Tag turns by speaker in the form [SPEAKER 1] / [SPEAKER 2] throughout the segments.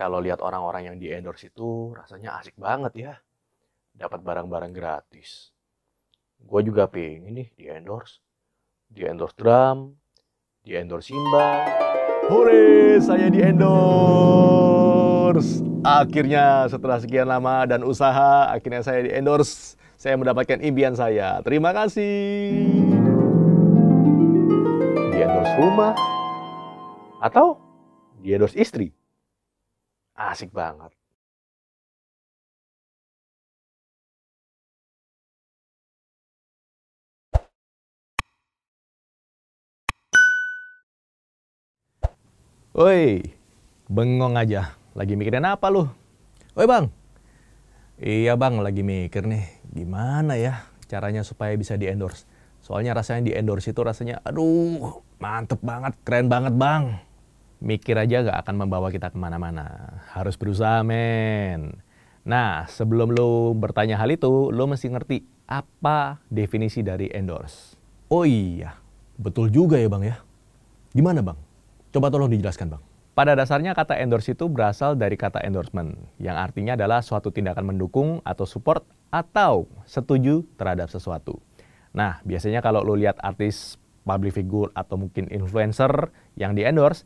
[SPEAKER 1] kalau lihat orang-orang yang di endorse itu rasanya asik banget ya. Dapat barang-barang gratis. Gue juga pengen nih di endorse. Di endorse drum, di endorse Simba. Hore, saya di endorse. Akhirnya setelah sekian lama dan usaha, akhirnya saya di endorse. Saya mendapatkan impian saya. Terima kasih. Di endorse rumah atau di endorse istri asik banget Woi, bengong aja. Lagi mikirin apa lu? Woi bang. Iya bang, lagi mikir nih. Gimana ya caranya supaya bisa di-endorse? Soalnya rasanya di-endorse itu rasanya, aduh, mantep banget, keren banget bang mikir aja gak akan membawa kita kemana-mana. Harus berusaha, men. Nah, sebelum lo bertanya hal itu, lo mesti ngerti apa definisi dari endorse. Oh iya, betul juga ya bang ya. Gimana bang? Coba tolong dijelaskan bang. Pada dasarnya kata endorse itu berasal dari kata endorsement, yang artinya adalah suatu tindakan mendukung atau support atau setuju terhadap sesuatu. Nah, biasanya kalau lo lihat artis public figure atau mungkin influencer yang di endorse,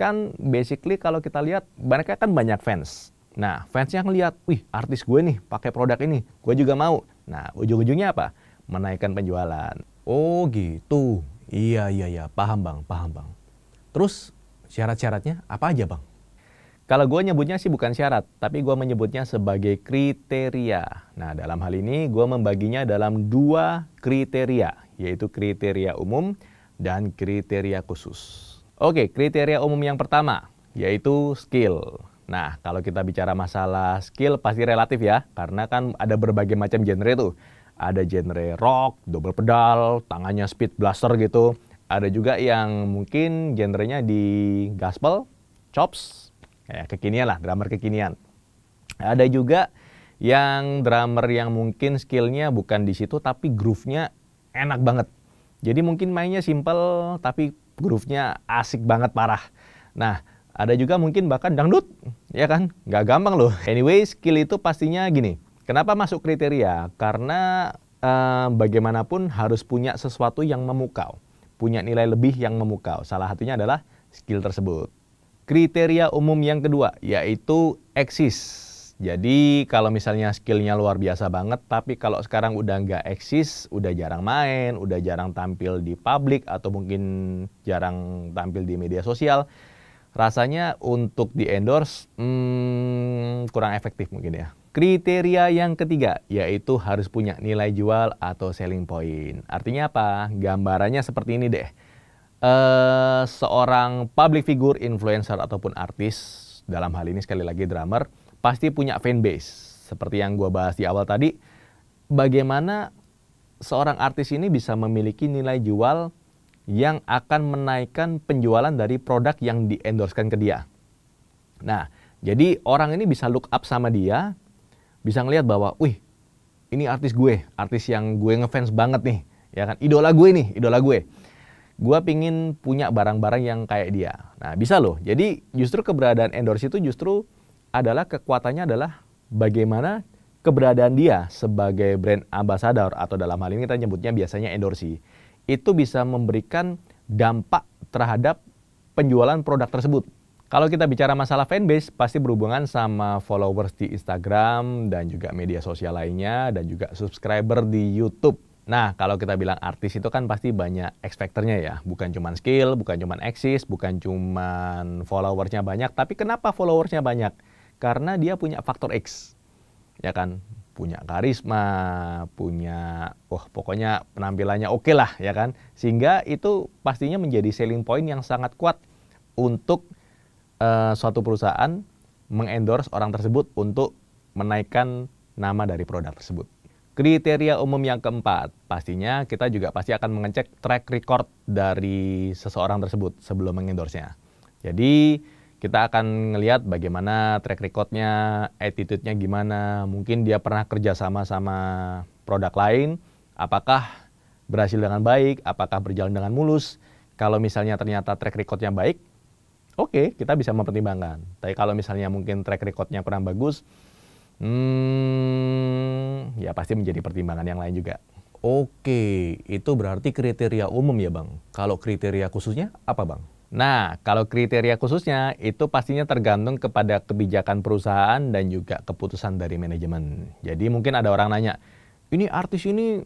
[SPEAKER 1] kan basically kalau kita lihat mereka kan banyak fans. Nah, fans yang lihat, wih artis gue nih pakai produk ini, gue juga mau. Nah, ujung-ujungnya apa? Menaikkan penjualan. Oh gitu, iya iya iya, paham bang, paham bang. Terus syarat-syaratnya apa aja bang? Kalau gue nyebutnya sih bukan syarat, tapi gue menyebutnya sebagai kriteria. Nah, dalam hal ini gue membaginya dalam dua kriteria, yaitu kriteria umum dan kriteria khusus. Oke, kriteria umum yang pertama yaitu skill. Nah, kalau kita bicara masalah skill pasti relatif ya, karena kan ada berbagai macam genre tuh. Ada genre rock, double pedal, tangannya speed blaster gitu. Ada juga yang mungkin genrenya di gospel, chops, ya, kekinian lah, drummer kekinian. Ada juga yang drummer yang mungkin skillnya bukan di situ tapi groove-nya enak banget. Jadi mungkin mainnya simple tapi groove-nya asik banget parah. Nah, ada juga mungkin bahkan dangdut, ya kan? Nggak gampang loh. Anyway, skill itu pastinya gini. Kenapa masuk kriteria? Karena eh, bagaimanapun harus punya sesuatu yang memukau. Punya nilai lebih yang memukau. Salah satunya adalah skill tersebut. Kriteria umum yang kedua yaitu eksis. Jadi kalau misalnya skillnya luar biasa banget, tapi kalau sekarang udah nggak eksis, udah jarang main, udah jarang tampil di publik atau mungkin jarang tampil di media sosial, rasanya untuk di endorse hmm, kurang efektif mungkin ya. Kriteria yang ketiga yaitu harus punya nilai jual atau selling point. Artinya apa? Gambarannya seperti ini deh. Uh, seorang public figure, influencer ataupun artis dalam hal ini sekali lagi drummer pasti punya fanbase. Seperti yang gue bahas di awal tadi, bagaimana seorang artis ini bisa memiliki nilai jual yang akan menaikkan penjualan dari produk yang diendorsekan ke dia. Nah, jadi orang ini bisa look up sama dia, bisa ngelihat bahwa, wih, ini artis gue, artis yang gue ngefans banget nih, ya kan, idola gue nih, idola gue. Gue pingin punya barang-barang yang kayak dia. Nah, bisa loh. Jadi justru keberadaan endorse itu justru adalah kekuatannya adalah bagaimana keberadaan dia sebagai brand ambassador atau dalam hal ini kita nyebutnya biasanya endorsi itu bisa memberikan dampak terhadap penjualan produk tersebut. Kalau kita bicara masalah fanbase pasti berhubungan sama followers di Instagram dan juga media sosial lainnya dan juga subscriber di YouTube. Nah, kalau kita bilang artis itu kan pasti banyak X factornya ya. Bukan cuma skill, bukan cuma eksis, bukan cuman followersnya banyak, tapi kenapa followersnya banyak? Karena dia punya faktor X. Ya kan? Punya karisma, punya oh, pokoknya penampilannya oke okay lah ya kan. Sehingga itu pastinya menjadi selling point yang sangat kuat untuk uh, suatu perusahaan mengendorse orang tersebut untuk menaikkan nama dari produk tersebut. Kriteria umum yang keempat, pastinya kita juga pasti akan mengecek track record dari seseorang tersebut sebelum mengendorse-nya. Jadi kita akan ngelihat bagaimana track recordnya, attitude-nya gimana, mungkin dia pernah kerja sama sama produk lain, apakah berhasil dengan baik, apakah berjalan dengan mulus. Kalau misalnya ternyata track recordnya baik, oke okay, kita bisa mempertimbangkan. Tapi kalau misalnya mungkin track recordnya kurang bagus, hmm, ya pasti menjadi pertimbangan yang lain juga. Oke, itu berarti kriteria umum ya Bang. Kalau kriteria khususnya apa Bang? Nah, kalau kriteria khususnya itu pastinya tergantung kepada kebijakan perusahaan dan juga keputusan dari manajemen. Jadi mungkin ada orang nanya, ini artis ini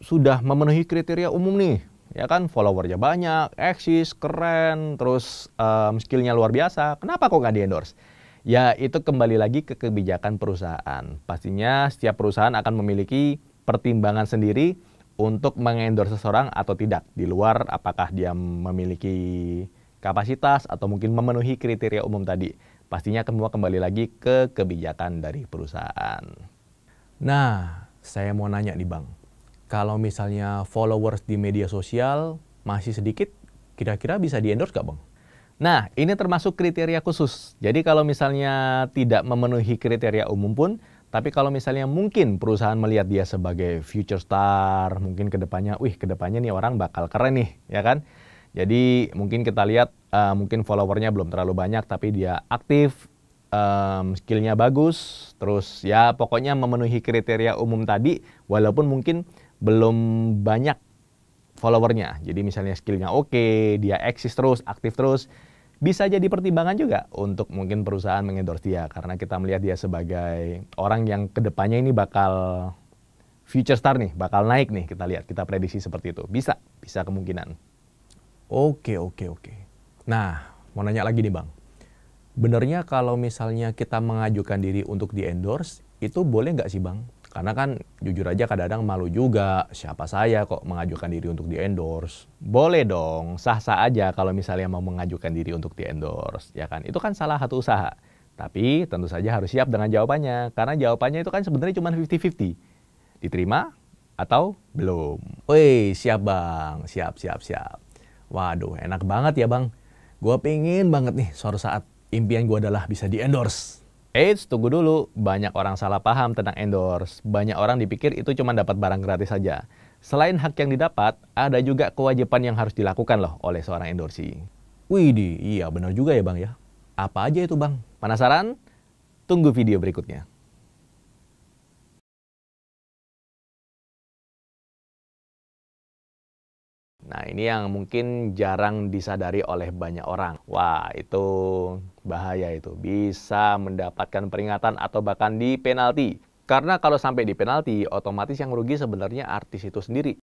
[SPEAKER 1] sudah memenuhi kriteria umum nih, ya kan followernya banyak, eksis, keren, terus um, skillnya luar biasa. Kenapa kok nggak di endorse? Ya itu kembali lagi ke kebijakan perusahaan. Pastinya setiap perusahaan akan memiliki pertimbangan sendiri untuk mengendorse seseorang atau tidak di luar apakah dia memiliki kapasitas atau mungkin memenuhi kriteria umum tadi. Pastinya semua kembali lagi ke kebijakan dari perusahaan. Nah, saya mau nanya nih Bang. Kalau misalnya followers di media sosial masih sedikit, kira-kira bisa di-endorse gak Bang? Nah, ini termasuk kriteria khusus. Jadi kalau misalnya tidak memenuhi kriteria umum pun, tapi kalau misalnya mungkin perusahaan melihat dia sebagai future star, mungkin kedepannya, wih kedepannya nih orang bakal keren nih, ya kan? Jadi mungkin kita lihat uh, mungkin followernya belum terlalu banyak, tapi dia aktif, um, skillnya bagus, terus ya pokoknya memenuhi kriteria umum tadi, walaupun mungkin belum banyak followernya. Jadi misalnya skillnya oke, okay, dia eksis terus, aktif terus, bisa jadi pertimbangan juga untuk mungkin perusahaan mengendorse dia karena kita melihat dia sebagai orang yang kedepannya ini bakal future star nih, bakal naik nih kita lihat, kita prediksi seperti itu. Bisa, bisa kemungkinan. Oke, oke, oke. Nah, mau nanya lagi nih Bang. Benernya kalau misalnya kita mengajukan diri untuk di endorse, itu boleh nggak sih Bang? Karena kan jujur aja kadang-kadang malu juga siapa saya kok mengajukan diri untuk di endorse. Boleh dong, sah-sah aja kalau misalnya mau mengajukan diri untuk di endorse, ya kan? Itu kan salah satu usaha. Tapi tentu saja harus siap dengan jawabannya karena jawabannya itu kan sebenarnya cuma 50-50. Diterima atau belum. Woi, siap Bang. Siap, siap, siap. Waduh, enak banget ya Bang. Gua pingin banget nih suatu saat impian gua adalah bisa di endorse Eits, tunggu dulu. Banyak orang salah paham tentang endorse. Banyak orang dipikir itu cuma dapat barang gratis saja. Selain hak yang didapat, ada juga kewajiban yang harus dilakukan loh oleh seorang endorsi. Widih, iya benar juga ya bang ya. Apa aja itu bang? Penasaran? Tunggu video berikutnya. Nah, ini yang mungkin jarang disadari oleh banyak orang. Wah, itu bahaya itu. Bisa mendapatkan peringatan atau bahkan di penalti. Karena kalau sampai di penalti, otomatis yang rugi sebenarnya artis itu sendiri.